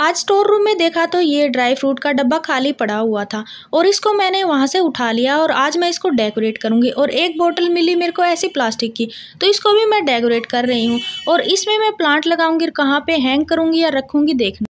आज store room में देखा तो ये ड्राई फ्रूट का डब्बा खाली पड़ा हुआ था और इसको मैंने वहाँ से उठा लिया और आज मैं इसको डेकोरेट करूँगी और एक बोतल मिली मेरे को ऐसी प्लास्टिक की तो इसको भी मैं डेकोरेट कर रही हूँ और इसमें मैं प्लांट लगाऊँगी कहाँ पे हैंग करूँगी या रखूँगी देखना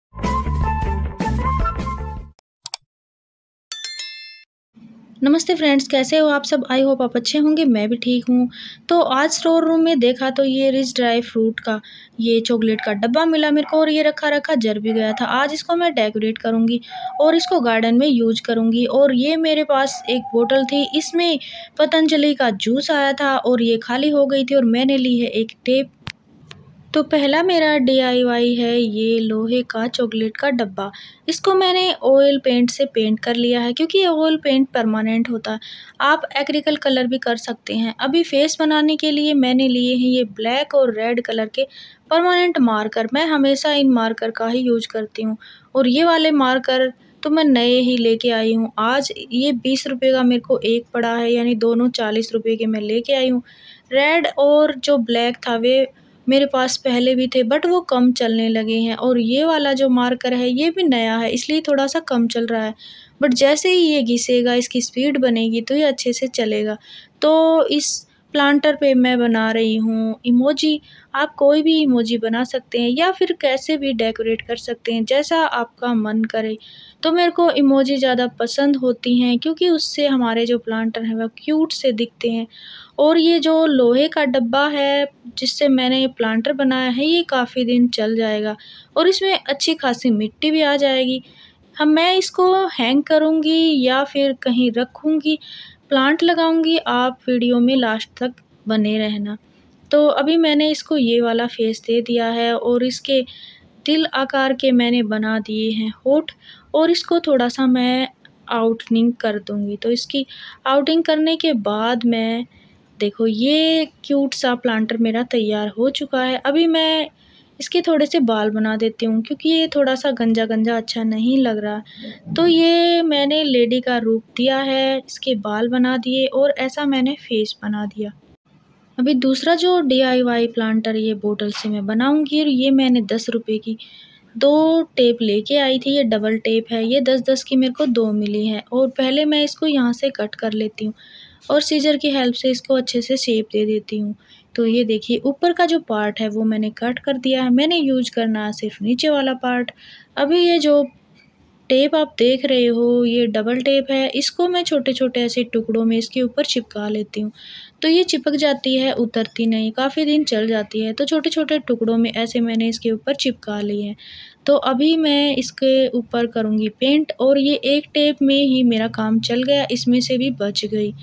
नमस्ते फ्रेंड्स कैसे हो आप सब आई होप आप अच्छे होंगे मैं भी ठीक हूँ तो आज स्टोर रूम में देखा तो ये रिच ड्राई फ्रूट का ये चॉकलेट का डब्बा मिला मेरे को और ये रखा रखा जर भी गया था आज इसको मैं डेकोरेट करूँगी और इसको गार्डन में यूज करूँगी और ये मेरे पास एक बोतल थी इसमें पतंजलि का जूस आया था और ये खाली हो गई थी और मैंने ली है एक टेप तो पहला मेरा डी है ये लोहे का चॉकलेट का डब्बा इसको मैंने ऑयल पेंट से पेंट कर लिया है क्योंकि ये ऑयल पेंट परमानेंट होता है आप एक्रिकल कलर भी कर सकते हैं अभी फेस बनाने के लिए मैंने लिए हैं ये ब्लैक और रेड कलर के परमानेंट मार्कर मैं हमेशा इन मार्कर का ही यूज करती हूँ और ये वाले मार्कर तो मैं नए ही लेके आई हूँ आज ये बीस रुपये का मेरे को एक पड़ा है यानी दोनों चालीस रुपये के मैं लेके आई हूँ रेड और जो ब्लैक था वे मेरे पास पहले भी थे बट वो कम चलने लगे हैं और ये वाला जो मार्कर है ये भी नया है इसलिए थोड़ा सा कम चल रहा है बट जैसे ही ये घिसेगा इसकी स्पीड बनेगी तो ये अच्छे से चलेगा तो इस प्लांटर पे मैं बना रही हूँ इमोजी आप कोई भी इमोजी बना सकते हैं या फिर कैसे भी डेकोरेट कर सकते हैं जैसा आपका मन करे तो मेरे को इमोजी ज़्यादा पसंद होती हैं क्योंकि उससे हमारे जो प्लांटर हैं वह क्यूट से दिखते हैं और ये जो लोहे का डब्बा है जिससे मैंने ये प्लांटर बनाया है ये काफ़ी दिन चल जाएगा और इसमें अच्छी खासी मिट्टी भी आ जाएगी अब मैं इसको हैंग करूँगी या फिर कहीं रखूँगी प्लांट लगाऊँगी आप वीडियो में लास्ट तक बने रहना तो अभी मैंने इसको ये वाला फेस दे दिया है और इसके दिल आकार के मैंने बना दिए हैं होठ और इसको थोड़ा सा मैं आउटनिंग कर दूंगी तो इसकी आउटिंग करने के बाद मैं देखो ये क्यूट सा प्लांटर मेरा तैयार हो चुका है अभी मैं इसके थोड़े से बाल बना देती हूँ क्योंकि ये थोड़ा सा गंजा गंजा अच्छा नहीं लग रहा तो ये मैंने लेडी का रूप दिया है इसके बाल बना दिए और ऐसा मैंने फेस बना दिया अभी दूसरा जो डी प्लांटर ये बोटल से मैं बनाऊँगी और ये मैंने दस रुपये की दो टेप लेके आई थी ये डबल टेप है ये दस दस की मेरे को दो मिली है और पहले मैं इसको यहाँ से कट कर लेती हूँ और सीजर की हेल्प से इसको अच्छे से शेप दे देती हूँ तो ये देखिए ऊपर का जो पार्ट है वो मैंने कट कर दिया है मैंने यूज करना है सिर्फ नीचे वाला पार्ट अभी ये जो टेप आप देख रहे हो ये डबल टेप है इसको मैं छोटे छोटे ऐसे टुकड़ों में इसके ऊपर चिपका लेती हूँ तो ये चिपक जाती है उतरती नहीं काफ़ी दिन चल जाती है तो छोटे छोटे टुकड़ों में ऐसे मैंने इसके ऊपर चिपका ली है तो अभी मैं इसके ऊपर करूँगी पेंट और ये एक टेप में ही मेरा काम चल गया इसमें से भी बच गई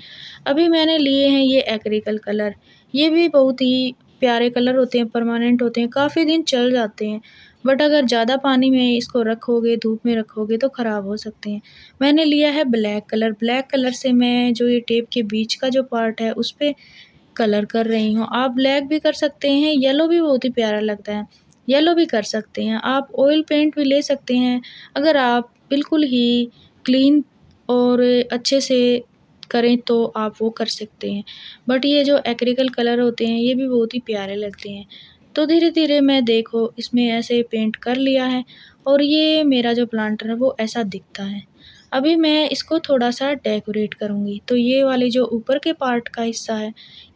अभी मैंने लिए हैं ये एक्रिकल कलर ये भी बहुत ही प्यारे कलर होते हैं परमानेंट होते हैं काफ़ी दिन चल जाते हैं बट अगर ज़्यादा पानी में इसको रखोगे धूप में रखोगे तो ख़राब हो सकते हैं मैंने लिया है ब्लैक कलर ब्लैक कलर से मैं जो ये टेप के बीच का जो पार्ट है उस पर कलर कर रही हूँ आप ब्लैक भी कर सकते हैं येलो भी बहुत ही प्यारा लगता है येलो भी कर सकते हैं आप ऑयल पेंट भी ले सकते हैं अगर आप बिल्कुल ही क्लीन और अच्छे से करें तो आप वो कर सकते हैं बट ये जो एक्रिकल कलर होते हैं ये भी बहुत ही प्यारे लगते हैं तो धीरे धीरे मैं देखो इसमें ऐसे पेंट कर लिया है और ये मेरा जो प्लांटर है वो ऐसा दिखता है अभी मैं इसको थोड़ा सा डेकोरेट करूँगी तो ये वाले जो ऊपर के पार्ट का हिस्सा है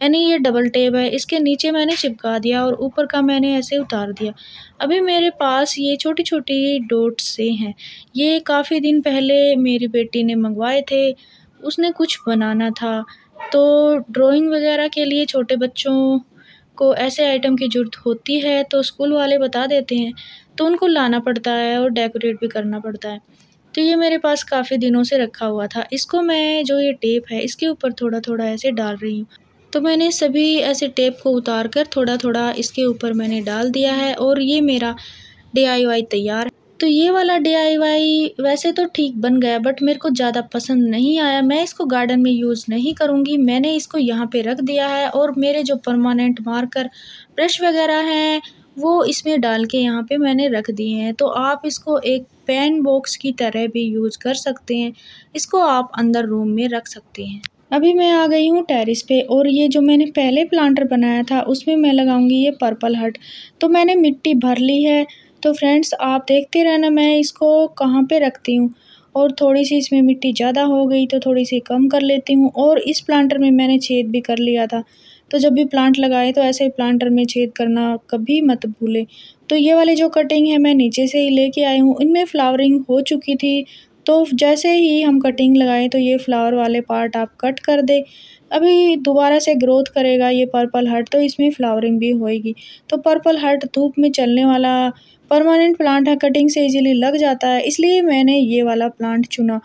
यानी ये डबल टेप है इसके नीचे मैंने चिपका दिया और ऊपर का मैंने ऐसे उतार दिया अभी मेरे पास ये छोटी छोटी डोट्स से हैं ये काफ़ी दिन पहले मेरी बेटी ने मंगवाए थे उसने कुछ बनाना था तो ड्राइंग वगैरह के लिए छोटे बच्चों को ऐसे आइटम की ज़रूरत होती है तो स्कूल वाले बता देते हैं तो उनको लाना पड़ता है और डेकोरेट भी करना पड़ता है तो ये मेरे पास काफ़ी दिनों से रखा हुआ था इसको मैं जो ये टेप है इसके ऊपर थोड़ा थोड़ा ऐसे डाल रही हूँ तो मैंने सभी ऐसे टेप को उतार कर थोड़ा थोड़ा इसके ऊपर मैंने डाल दिया है और ये मेरा डी तैयार तो ये वाला डी वैसे तो ठीक बन गया बट मेरे को ज़्यादा पसंद नहीं आया मैं इसको गार्डन में यूज़ नहीं करूँगी मैंने इसको यहाँ पे रख दिया है और मेरे जो परमानेंट मार्कर ब्रश वगैरह हैं वो इसमें डाल के यहाँ पे मैंने रख दिए हैं तो आप इसको एक पेन बॉक्स की तरह भी यूज़ कर सकते हैं इसको आप अंदर रूम में रख सकते हैं अभी मैं आ गई हूँ टेरिस पे और ये जो मैंने पहले प्लांटर बनाया था उसमें मैं लगाऊंगी ये पर्पल हट तो मैंने मिट्टी भर ली है तो फ्रेंड्स आप देखते रहना मैं इसको कहाँ पे रखती हूँ और थोड़ी सी इसमें मिट्टी ज़्यादा हो गई तो थोड़ी सी कम कर लेती हूँ और इस प्लांटर में मैंने छेद भी कर लिया था तो जब भी प्लांट लगाए तो ऐसे ही प्लांटर में छेद करना कभी मत भूलें तो ये वाले जो कटिंग है मैं नीचे से ही लेके आई हूँ इनमें फ्लावरिंग हो चुकी थी तो जैसे ही हम कटिंग लगाएं तो ये फ्लावर वाले पार्ट आप कट कर दें अभी दोबारा से ग्रोथ करेगा ये पर्पल हार्ट तो इसमें फ्लावरिंग भी होएगी तो पर्पल हार्ट धूप में चलने वाला परमानेंट प्लांट है कटिंग से इजीली लग जाता है इसलिए मैंने ये वाला प्लांट चुना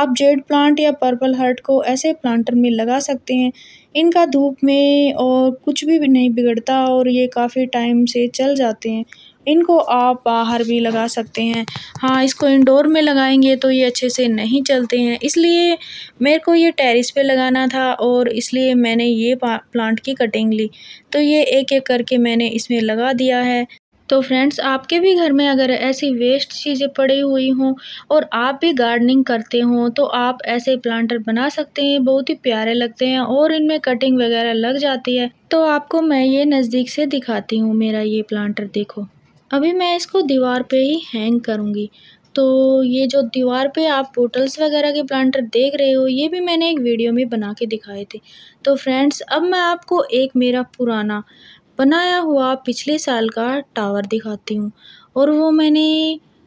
आप जेड प्लांट या पर्पल हर्ट को ऐसे प्लांटर में लगा सकते हैं इनका धूप में और कुछ भी नहीं बिगड़ता और ये काफ़ी टाइम से चल जाते हैं इनको आप बाहर भी लगा सकते हैं हाँ इसको इंडोर में लगाएंगे तो ये अच्छे से नहीं चलते हैं इसलिए मेरे को ये टेरिस पे लगाना था और इसलिए मैंने ये प्लांट की कटिंग ली तो ये एक एक करके मैंने इसमें लगा दिया है तो फ्रेंड्स आपके भी घर में अगर ऐसी वेस्ट चीज़ें पड़ी हुई हों और आप भी गार्डनिंग करते हों तो आप ऐसे प्लांटर बना सकते हैं बहुत ही प्यारे लगते हैं और इनमें कटिंग वगैरह लग जाती है तो आपको मैं ये नज़दीक से दिखाती हूँ मेरा ये प्लांटर देखो अभी मैं इसको दीवार पे ही हैंग करूँगी तो ये जो दीवार पे आप पोटल्स वगैरह के प्लांटर देख रहे हो ये भी मैंने एक वीडियो में बना के दिखाए थे तो फ्रेंड्स अब मैं आपको एक मेरा पुराना बनाया हुआ पिछले साल का टावर दिखाती हूँ और वो मैंने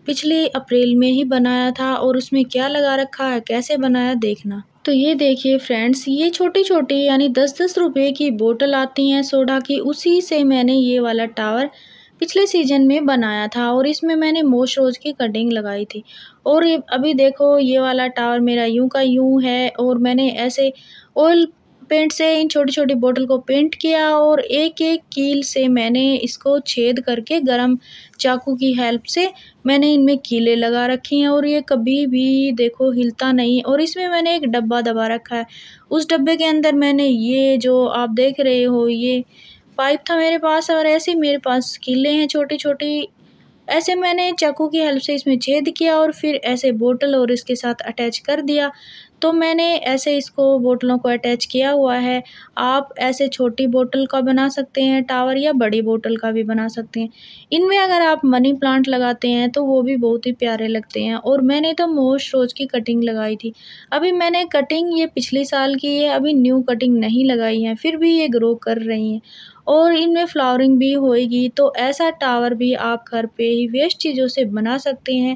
पिछले अप्रैल में ही बनाया था और उसमें क्या लगा रखा है कैसे बनाया देखना तो ये देखिए फ्रेंड्स ये छोटी छोटी यानी दस दस रुपये की बोतल आती हैं सोडा की उसी से मैंने ये वाला टावर पिछले सीजन में बनाया था और इसमें मैंने मोश रोज की कटिंग लगाई थी और अभी देखो ये वाला टावर मेरा यूं का यूं है और मैंने ऐसे ऑयल पेंट से इन छोटी छोटी बोतल को पेंट किया और एक एक कील से मैंने इसको छेद करके गरम चाकू की हेल्प से मैंने इनमें कीले लगा रखी हैं और ये कभी भी देखो हिलता नहीं और इसमें मैंने एक डब्बा दबा रखा है उस डब्बे के अंदर मैंने ये जो आप देख रहे हो ये पाइप था मेरे पास और ऐसे मेरे पास किले हैं छोटी छोटी ऐसे मैंने चाकू की हेल्प से इसमें छेद किया और फिर ऐसे बोतल और इसके साथ अटैच कर दिया तो मैंने ऐसे इसको बोटलों को अटैच किया हुआ है आप ऐसे छोटी बोटल का बना सकते हैं टावर या बड़ी बोटल का भी बना सकते हैं इनमें अगर आप मनी प्लांट लगाते हैं तो वो भी बहुत ही प्यारे लगते हैं और मैंने तो मोस्ट रोज़ की कटिंग लगाई थी अभी मैंने कटिंग ये पिछले साल की है अभी न्यू कटिंग नहीं लगाई है फिर भी ये ग्रो कर रही हैं और इनमें फ्लावरिंग भी होएगी तो ऐसा टावर भी आप घर पे ही वेस्ट चीज़ों से बना सकते हैं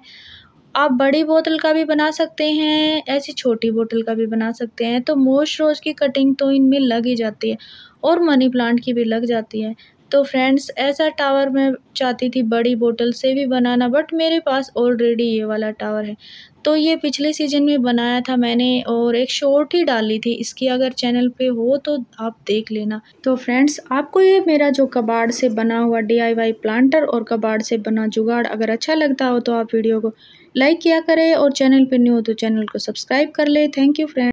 आप बड़ी बोतल का भी बना सकते हैं ऐसी छोटी बोतल का भी बना सकते हैं तो मोस्ट रोज़ की कटिंग तो इनमें लग ही जाती है और मनी प्लांट की भी लग जाती है तो फ्रेंड्स ऐसा टावर मैं चाहती थी बड़ी बोतल से भी बनाना बट मेरे पास ऑलरेडी ये वाला टावर है तो ये पिछले सीजन में बनाया था मैंने और एक शॉर्ट ही डाली थी इसकी अगर चैनल पे हो तो आप देख लेना तो फ्रेंड्स आपको ये मेरा जो कबाड़ से बना हुआ वाई प्लांटर और कबाड़ से बना जुगाड़ अगर अच्छा लगता हो तो आप वीडियो को लाइक किया करें और चैनल पर न्यू हो तो चैनल को सब्सक्राइब कर ले थैंक यू फ्रेंड